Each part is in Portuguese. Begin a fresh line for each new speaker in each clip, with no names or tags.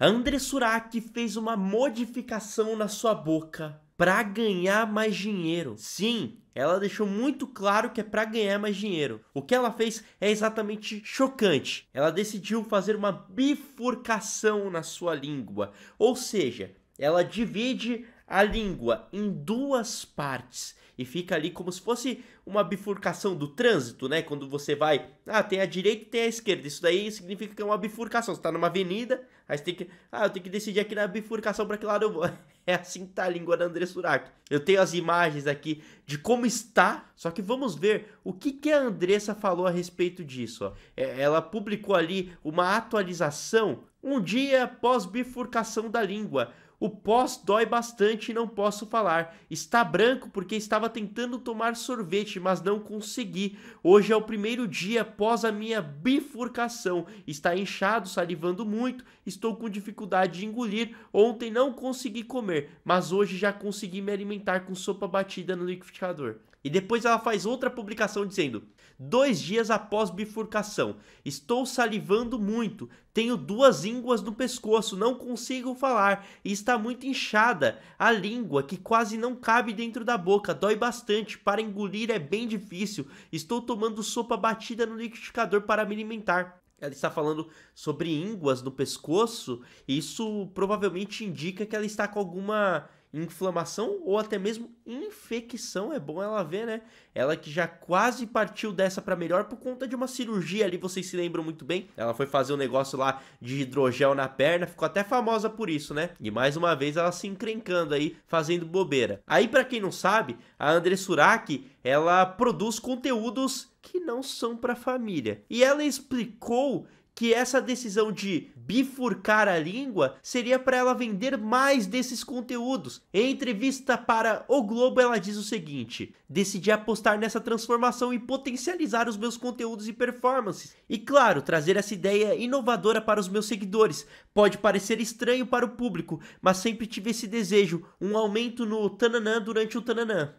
André Surak fez uma modificação na sua boca para ganhar mais dinheiro. Sim, ela deixou muito claro que é para ganhar mais dinheiro. O que ela fez é exatamente chocante. Ela decidiu fazer uma bifurcação na sua língua, ou seja, ela divide a língua em duas partes e fica ali como se fosse uma bifurcação do trânsito, né? Quando você vai, ah, tem a direita e tem a esquerda. Isso daí significa que é uma bifurcação. Você está numa avenida, aí você tem que, ah, eu tenho que decidir aqui na bifurcação para que lado eu vou. É assim que tá a língua da André Surak. Eu tenho as imagens aqui de como está, só que vamos ver o que, que a Andressa falou a respeito disso. Ó. É, ela publicou ali uma atualização um dia após bifurcação da língua, o pós dói bastante e não posso falar. Está branco porque estava tentando tomar sorvete, mas não consegui. Hoje é o primeiro dia após a minha bifurcação. Está inchado, salivando muito, estou com dificuldade de engolir. Ontem não consegui comer, mas hoje já consegui me alimentar com sopa batida no liquidificador. E depois ela faz outra publicação dizendo: Dois dias após bifurcação, estou salivando muito, tenho duas ínguas no pescoço, não consigo falar. E está muito inchada, a língua que quase não cabe dentro da boca, dói bastante, para engolir é bem difícil. Estou tomando sopa batida no liquidificador para me alimentar. Ela está falando sobre ínguas no pescoço, isso provavelmente indica que ela está com alguma inflamação ou até mesmo infecção. É bom ela ver, né? Ela que já quase partiu dessa para melhor por conta de uma cirurgia ali, vocês se lembram muito bem. Ela foi fazer um negócio lá de hidrogel na perna, ficou até famosa por isso, né? E mais uma vez ela se encrencando aí, fazendo bobeira. Aí para quem não sabe, a André Suraki, ela produz conteúdos que não são para família. E ela explicou que essa decisão de bifurcar a língua seria para ela vender mais desses conteúdos. Em entrevista para O Globo, ela diz o seguinte: decidi apostar nessa transformação e potencializar os meus conteúdos e performances. E claro, trazer essa ideia inovadora para os meus seguidores. Pode parecer estranho para o público, mas sempre tive esse desejo, um aumento no tananã durante o tananã.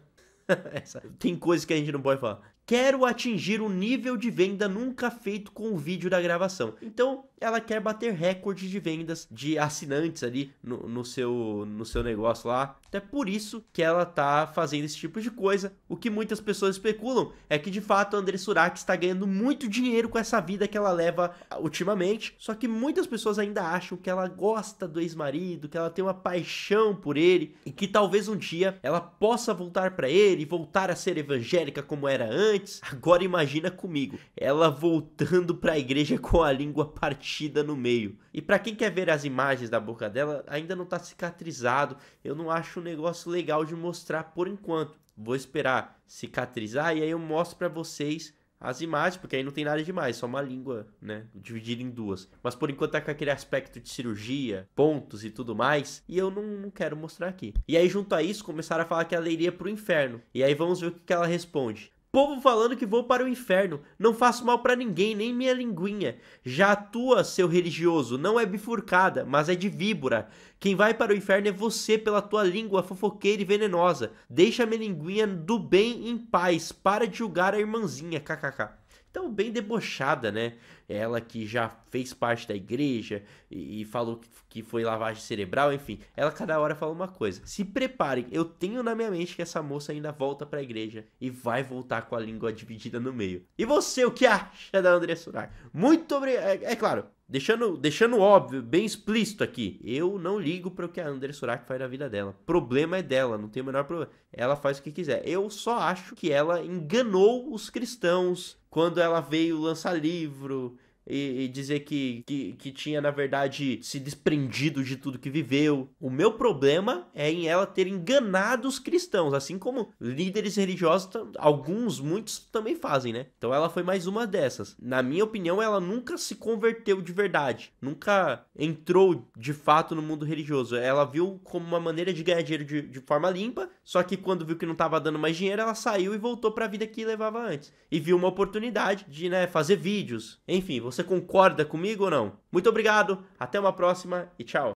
Tem coisa que a gente não pode falar quero atingir um nível de venda nunca feito com o vídeo da gravação. Então, ela quer bater recorde de vendas de assinantes ali no, no, seu, no seu negócio lá. Até por isso que ela tá fazendo esse tipo de coisa. O que muitas pessoas especulam é que de fato a André Surak está ganhando muito dinheiro com essa vida que ela leva ultimamente. Só que muitas pessoas ainda acham que ela gosta do ex-marido, que ela tem uma paixão por ele e que talvez um dia ela possa voltar para ele, e voltar a ser evangélica como era antes antes. Agora imagina comigo, ela voltando para a igreja com a língua partida no meio. E para quem quer ver as imagens da boca dela, ainda não tá cicatrizado. Eu não acho um negócio legal de mostrar por enquanto. Vou esperar cicatrizar e aí eu mostro para vocês as imagens, porque aí não tem nada demais, só uma língua, né? Dividida em duas. Mas por enquanto tá com aquele aspecto de cirurgia, pontos e tudo mais, e eu não, não quero mostrar aqui. E aí, junto a isso, começaram a falar que ela iria pro inferno. E aí vamos ver o que, que ela responde. Povo falando que vou para o inferno, não faço mal para ninguém, nem minha linguinha. Já atua, seu religioso, não é bifurcada, mas é de víbora. Quem vai para o inferno é você pela tua língua fofoqueira e venenosa. Deixa minha linguinha do bem em paz, para de julgar a irmãzinha, kkk então bem debochada, né? Ela que já fez parte da igreja e, e falou que, que foi lavagem cerebral, enfim. Ela cada hora fala uma coisa. Se preparem, eu tenho na minha mente que essa moça ainda volta pra igreja e vai voltar com a língua dividida no meio. E você, o que acha da André Surak? Muito obrigado. É, é claro, Deixando, deixando óbvio, bem explícito aqui, eu não ligo para o que a André Surak faz na vida dela. Problema é dela, não tem o menor problema. Ela faz o que quiser. Eu só acho que ela enganou os cristãos quando ela veio lançar livro, e, e dizer que, que, que tinha, na verdade, se desprendido de tudo que viveu. O meu problema é em ela ter enganado os cristãos, assim como líderes religiosos, alguns, muitos também fazem, né? Então ela foi mais uma dessas. Na minha opinião, ela nunca se converteu de verdade, nunca entrou de fato no mundo religioso. Ela viu como uma maneira de ganhar dinheiro de, de forma limpa só que quando viu que não estava dando mais dinheiro, ela saiu e voltou para a vida que levava antes. E viu uma oportunidade de, né, fazer vídeos. Enfim, você concorda comigo ou não? Muito obrigado, até uma próxima e tchau.